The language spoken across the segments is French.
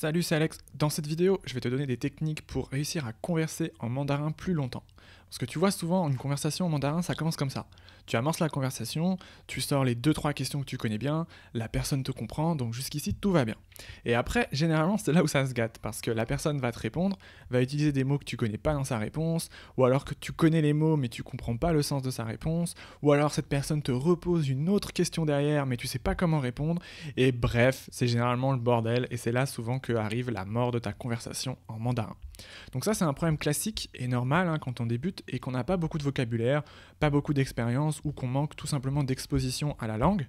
Salut, c'est Alex. Dans cette vidéo, je vais te donner des techniques pour réussir à converser en mandarin plus longtemps. Parce que tu vois souvent une conversation en mandarin, ça commence comme ça. Tu amorces la conversation, tu sors les 2-3 questions que tu connais bien, la personne te comprend, donc jusqu'ici tout va bien. Et après, généralement, c'est là où ça se gâte, parce que la personne va te répondre, va utiliser des mots que tu connais pas dans sa réponse, ou alors que tu connais les mots mais tu comprends pas le sens de sa réponse, ou alors cette personne te repose une autre question derrière mais tu sais pas comment répondre, et bref, c'est généralement le bordel, et c'est là souvent que arrive la mort de ta conversation en mandarin. Donc ça, c'est un problème classique et normal hein, quand on débute et qu'on n'a pas beaucoup de vocabulaire, pas beaucoup d'expérience ou qu'on manque tout simplement d'exposition à la langue.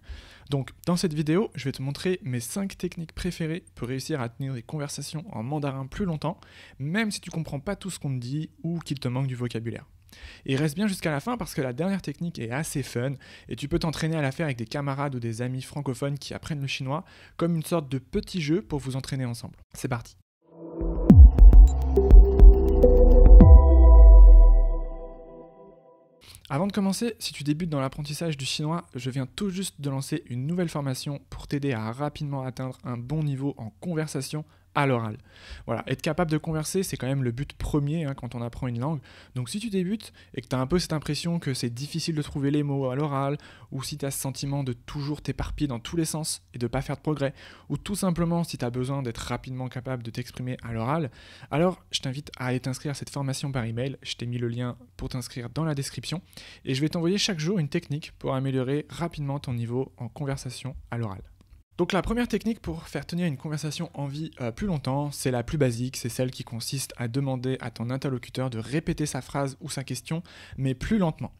Donc dans cette vidéo, je vais te montrer mes 5 techniques préférées pour réussir à tenir des conversations en mandarin plus longtemps, même si tu comprends pas tout ce qu'on te dit ou qu'il te manque du vocabulaire. Et reste bien jusqu'à la fin parce que la dernière technique est assez fun et tu peux t'entraîner à la faire avec des camarades ou des amis francophones qui apprennent le chinois comme une sorte de petit jeu pour vous entraîner ensemble. C'est parti Avant de commencer, si tu débutes dans l'apprentissage du chinois, je viens tout juste de lancer une nouvelle formation pour t'aider à rapidement atteindre un bon niveau en conversation, à l'oral. Voilà, être capable de converser, c'est quand même le but premier hein, quand on apprend une langue. Donc si tu débutes et que tu as un peu cette impression que c'est difficile de trouver les mots à l'oral, ou si tu as ce sentiment de toujours t'éparpiller dans tous les sens et de ne pas faire de progrès, ou tout simplement si tu as besoin d'être rapidement capable de t'exprimer à l'oral, alors je t'invite à aller t'inscrire à cette formation par email. Je t'ai mis le lien pour t'inscrire dans la description et je vais t'envoyer chaque jour une technique pour améliorer rapidement ton niveau en conversation à l'oral. Donc la première technique pour faire tenir une conversation en vie euh, plus longtemps, c'est la plus basique, c'est celle qui consiste à demander à ton interlocuteur de répéter sa phrase ou sa question, mais plus lentement.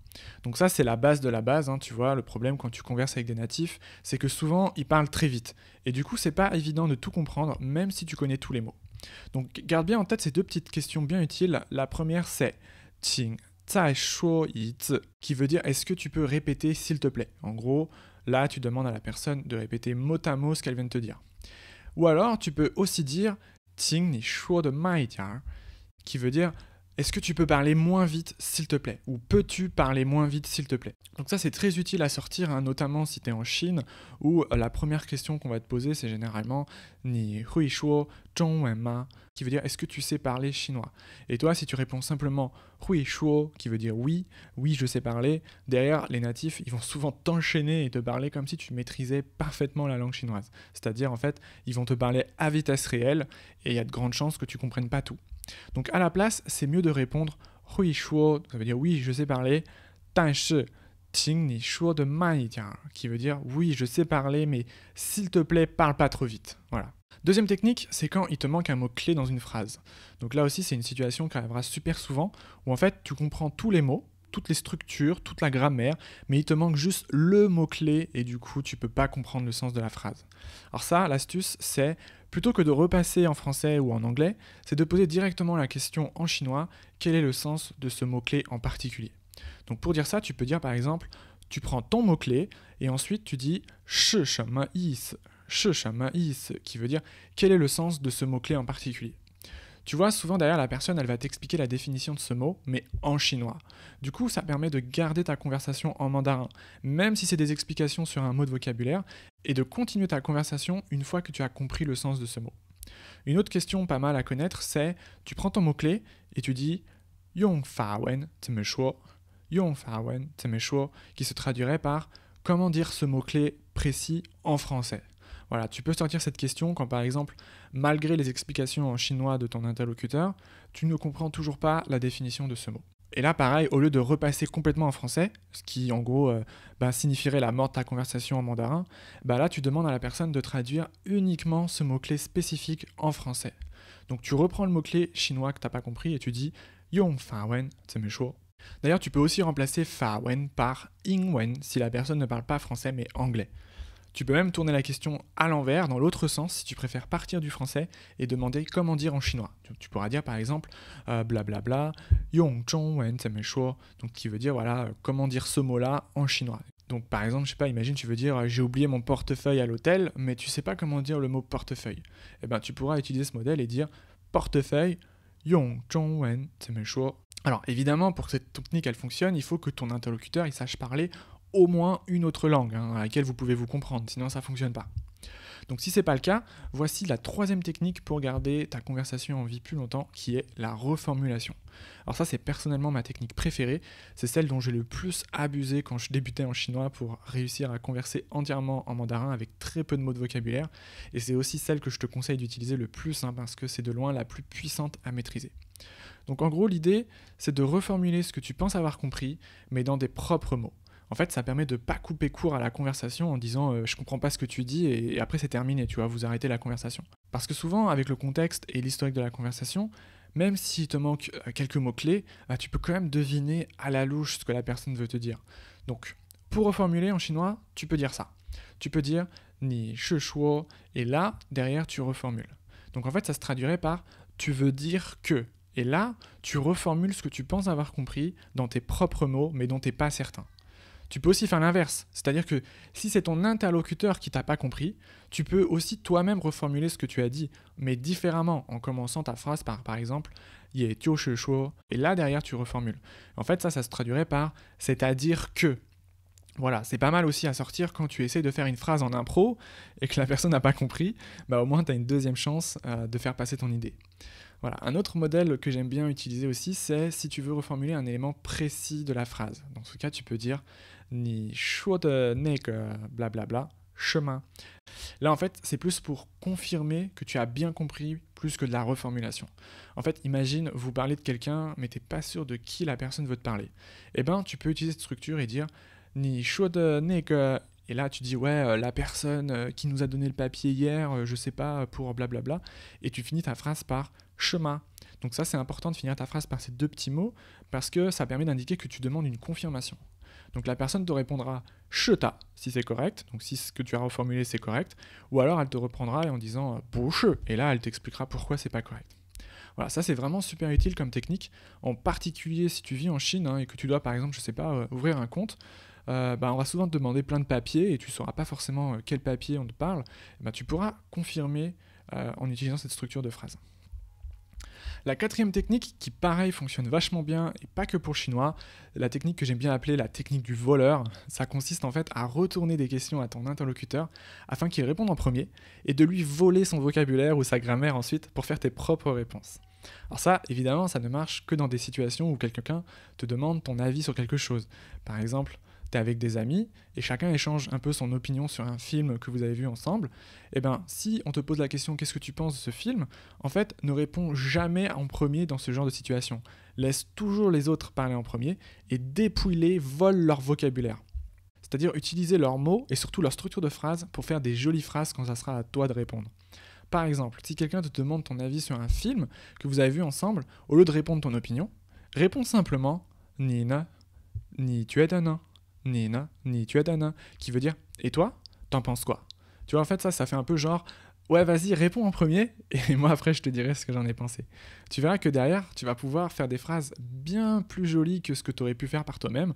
Donc ça, c'est la base de la base, hein, tu vois, le problème quand tu converses avec des natifs, c'est que souvent, ils parlent très vite. Et du coup, c'est pas évident de tout comprendre, même si tu connais tous les mots. Donc garde bien en tête ces deux petites questions bien utiles. La première, c'est « it", qui veut dire est-ce que tu peux répéter s'il te plaît En gros, Là, tu demandes à la personne de répéter mot à mot ce qu'elle vient de te dire. Ou alors, tu peux aussi dire Ting ni shuo de mai qui veut dire est-ce que tu peux parler moins vite, s'il te plaît Ou peux-tu parler moins vite, s'il te plaît Donc ça, c'est très utile à sortir, hein, notamment si tu es en Chine, où euh, la première question qu'on va te poser, c'est généralement Ni hui shuo wen ma qui veut dire Est-ce que tu sais parler chinois Et toi, si tu réponds simplement Hui shuo, qui veut dire oui, oui, je sais parler, derrière, les natifs, ils vont souvent t'enchaîner et te parler comme si tu maîtrisais parfaitement la langue chinoise. C'est-à-dire, en fait, ils vont te parler à vitesse réelle et il y a de grandes chances que tu comprennes pas tout. Donc à la place, c'est mieux de répondre hui ça veut dire oui, je sais parler, qui veut dire oui, je sais parler, mais s'il te plaît, parle pas trop vite. Voilà. Deuxième technique, c'est quand il te manque un mot-clé dans une phrase. Donc là aussi, c'est une situation qui arrivera super souvent, où en fait, tu comprends tous les mots, toutes les structures, toute la grammaire, mais il te manque juste le mot-clé et du coup tu peux pas comprendre le sens de la phrase. Alors ça, l'astuce, c'est plutôt que de repasser en français ou en anglais, c'est de poser directement la question en chinois, quel est le sens de ce mot-clé en particulier. Donc pour dire ça, tu peux dire par exemple, tu prends ton mot-clé et ensuite tu dis is, qui veut dire quel est le sens de ce mot-clé en particulier. Tu vois, souvent derrière la personne, elle va t'expliquer la définition de ce mot, mais en chinois. Du coup, ça permet de garder ta conversation en mandarin, même si c'est des explications sur un mot de vocabulaire, et de continuer ta conversation une fois que tu as compris le sens de ce mot. Une autre question pas mal à connaître, c'est tu prends ton mot-clé et tu dis Yong Fa Wen Yong Fa Wen qui se traduirait par comment dire ce mot-clé précis en français. Voilà, tu peux sortir cette question quand par exemple, malgré les explications en chinois de ton interlocuteur, tu ne comprends toujours pas la définition de ce mot. Et là, pareil, au lieu de repasser complètement en français, ce qui en gros euh, bah, signifierait la mort de ta conversation en mandarin, bah là tu demandes à la personne de traduire uniquement ce mot-clé spécifique en français. Donc tu reprends le mot-clé chinois que t'as pas compris et tu dis Yong Fa Wen, c'est D'ailleurs, tu peux aussi remplacer Fa Wen par Ing Wen si la personne ne parle pas français mais anglais. Tu peux même tourner la question à l'envers, dans l'autre sens, si tu préfères partir du français et demander comment dire en chinois. Tu pourras dire par exemple blablabla, euh, yong chong wen donc qui veut dire voilà euh, comment dire ce mot-là en chinois. Donc par exemple, je sais pas, imagine tu veux dire euh, j'ai oublié mon portefeuille à l'hôtel, mais tu sais pas comment dire le mot portefeuille. Eh bien, tu pourras utiliser ce modèle et dire portefeuille yong chong wen alors évidemment, pour que cette technique elle fonctionne, il faut que ton interlocuteur il sache parler au moins une autre langue hein, à laquelle vous pouvez vous comprendre, sinon ça ne fonctionne pas. Donc si ce n'est pas le cas, voici la troisième technique pour garder ta conversation en vie plus longtemps, qui est la reformulation. Alors ça c'est personnellement ma technique préférée, c'est celle dont j'ai le plus abusé quand je débutais en chinois pour réussir à converser entièrement en mandarin avec très peu de mots de vocabulaire, et c'est aussi celle que je te conseille d'utiliser le plus hein, parce que c'est de loin la plus puissante à maîtriser. Donc en gros l'idée c'est de reformuler ce que tu penses avoir compris, mais dans des propres mots en fait, ça permet de pas couper court à la conversation en disant euh, je comprends pas ce que tu dis et, après c'est terminé, tu vois, vous arrêtez la conversation. Parce que souvent, avec le contexte et l'historique de la conversation, même s'il te manque euh, quelques mots-clés, bah, tu peux quand même deviner à la louche ce que la personne veut te dire. Donc, pour reformuler en chinois, tu peux dire ça. Tu peux dire ni che shuo et là, derrière, tu reformules. Donc en fait, ça se traduirait par tu veux dire que. Et là, tu reformules ce que tu penses avoir compris dans tes propres mots, mais dont tu n'es pas certain. Tu peux aussi faire l'inverse, c'est-à-dire que si c'est ton interlocuteur qui t'a pas compris, tu peux aussi toi-même reformuler ce que tu as dit, mais différemment, en commençant ta phrase par par exemple et là derrière tu reformules. En fait, ça, ça se traduirait par c'est-à-dire que. Voilà, c'est pas mal aussi à sortir quand tu essaies de faire une phrase en impro et que la personne n'a pas compris, bah au moins tu as une deuxième chance euh, de faire passer ton idée. Voilà, un autre modèle que j'aime bien utiliser aussi, c'est si tu veux reformuler un élément précis de la phrase. Dans ce cas, tu peux dire ni de bla blablabla chemin. Là, en fait, c'est plus pour confirmer que tu as bien compris plus que de la reformulation. En fait, imagine, vous parlez de quelqu'un, mais t'es pas sûr de qui la personne veut te parler. Eh bien, tu peux utiliser cette structure et dire ni de que et là, tu dis, ouais, euh, la personne euh, qui nous a donné le papier hier, euh, je sais pas, pour blablabla. Et tu finis ta phrase par chemin. Donc, ça, c'est important de finir ta phrase par ces deux petits mots parce que ça permet d'indiquer que tu demandes une confirmation. Donc la personne te répondra cheta si c'est correct, donc si ce que tu as reformulé c'est correct, ou alors elle te reprendra en disant euh, bouche, et là elle t'expliquera pourquoi c'est pas correct. Voilà, ça c'est vraiment super utile comme technique, en particulier si tu vis en Chine hein, et que tu dois par exemple, je sais pas, euh, ouvrir un compte, euh, bah, on va souvent te demander plein de papiers et tu sauras pas forcément quel papier on te parle, bah, tu pourras confirmer en utilisant cette structure de phrase. La quatrième technique, qui pareil fonctionne vachement bien, et pas que pour chinois, la technique que j'aime bien appeler la technique du voleur, ça consiste en fait à retourner des questions à ton interlocuteur afin qu'il réponde en premier, et de lui voler son vocabulaire ou sa grammaire ensuite pour faire tes propres réponses. Alors ça, évidemment, ça ne marche que dans des situations où quelqu'un te demande ton avis sur quelque chose. Par exemple, t'es avec des amis et chacun échange un peu son opinion sur un film que vous avez vu ensemble, eh bien si on te pose la question qu'est-ce que tu penses de ce film, en fait, ne réponds jamais en premier dans ce genre de situation. Laisse toujours les autres parler en premier et dépouille-les, vole leur vocabulaire. C'est-à-dire utiliser leurs mots et surtout leur structure de phrase pour faire des jolies phrases quand ça sera à toi de répondre. Par exemple, si quelqu'un te demande ton avis sur un film que vous avez vu ensemble, au lieu de répondre ton opinion, réponds simplement Nina, ni tu es un nain ni ni tu es qui veut dire et toi, t'en penses quoi Tu vois, en fait, ça, ça fait un peu genre Ouais, vas-y, réponds en premier, et moi après je te dirai ce que j'en ai pensé. Tu verras que derrière, tu vas pouvoir faire des phrases bien plus jolies que ce que tu aurais pu faire par toi-même.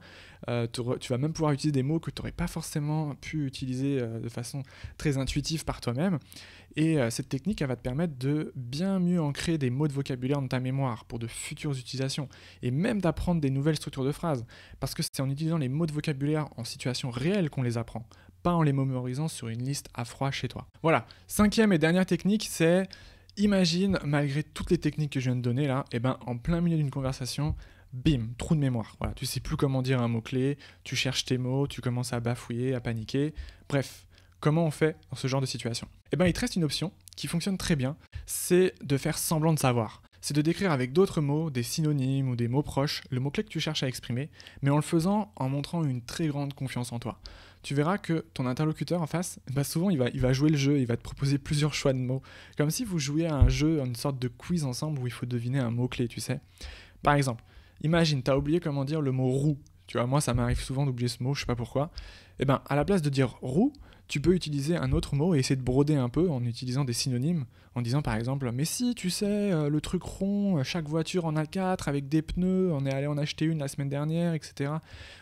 Euh, tu vas même pouvoir utiliser des mots que tu n'aurais pas forcément pu utiliser euh, de façon très intuitive par toi-même. Et euh, cette technique, elle va te permettre de bien mieux ancrer des mots de vocabulaire dans ta mémoire pour de futures utilisations, et même d'apprendre des nouvelles structures de phrases. Parce que c'est en utilisant les mots de vocabulaire en situation réelle qu'on les apprend, pas en les mémorisant sur une liste à froid chez toi. Voilà, cinquième et dernière technique, c'est imagine, malgré toutes les techniques que je viens de donner là, et eh ben en plein milieu d'une conversation, bim, trou de mémoire. Voilà, tu sais plus comment dire un mot-clé, tu cherches tes mots, tu commences à bafouiller, à paniquer. Bref, comment on fait dans ce genre de situation Eh ben il te reste une option qui fonctionne très bien, c'est de faire semblant de savoir c'est de décrire avec d'autres mots, des synonymes ou des mots proches, le mot-clé que tu cherches à exprimer, mais en le faisant en montrant une très grande confiance en toi. Tu verras que ton interlocuteur en face, bah, souvent il va, il va jouer le jeu, il va te proposer plusieurs choix de mots, comme si vous jouiez à un jeu, une sorte de quiz ensemble où il faut deviner un mot-clé, tu sais. Par exemple, imagine, t'as oublié comment dire le mot roux. Tu vois, moi ça m'arrive souvent d'oublier ce mot, je sais pas pourquoi eh ben, à la place de dire roue, tu peux utiliser un autre mot et essayer de broder un peu en utilisant des synonymes, en disant par exemple Mais si, tu sais, euh, le truc rond, euh, chaque voiture en a quatre, avec des pneus, on est allé en acheter une la semaine dernière, etc.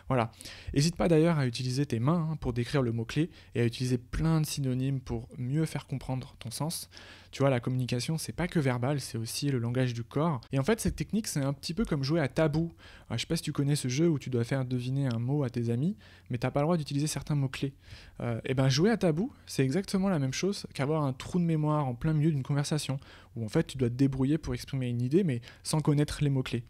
Voilà. N'hésite pas d'ailleurs à utiliser tes mains hein, pour décrire le mot-clé et à utiliser plein de synonymes pour mieux faire comprendre ton sens. Tu vois, la communication, c'est pas que verbal, c'est aussi le langage du corps. Et en fait, cette technique, c'est un petit peu comme jouer à tabou. Euh, je sais pas si tu connais ce jeu où tu dois faire deviner un mot à tes amis, mais t'as pas le droit d'utiliser certains mots-clés. et euh, eh ben, jouer à tabou, c'est exactement la même chose qu'avoir un trou de mémoire en plein milieu d'une conversation, où en fait tu dois te débrouiller pour exprimer une idée, mais sans connaître les mots-clés.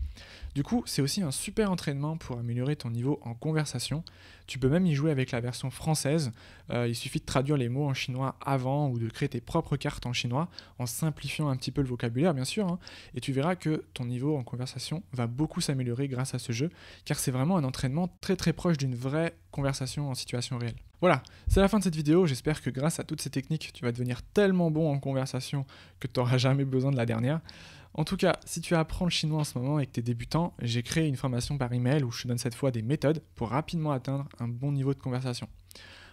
Du coup, c'est aussi un super entraînement pour améliorer ton niveau en conversation. Tu peux même y jouer avec la version française. Euh, il suffit de traduire les mots en chinois avant ou de créer tes propres cartes en chinois en simplifiant un petit peu le vocabulaire, bien sûr. Hein. et tu verras que ton niveau en conversation va beaucoup s'améliorer grâce à ce jeu, car c'est vraiment un entraînement très très proche d'une vraie conversation en situation réelle. Voilà, c'est la fin de cette vidéo. J'espère que grâce à toutes ces techniques, tu vas devenir tellement bon en conversation que tu n'auras jamais besoin de la dernière. En tout cas, si tu apprends le chinois en ce moment et que tu es débutant, j'ai créé une formation par email où je te donne cette fois des méthodes pour rapidement atteindre un bon niveau de conversation.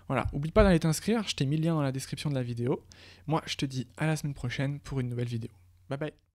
Voilà, oublie pas d'aller t'inscrire, je t'ai mis le lien dans la description de la vidéo. Moi, je te dis à la semaine prochaine pour une nouvelle vidéo. Bye bye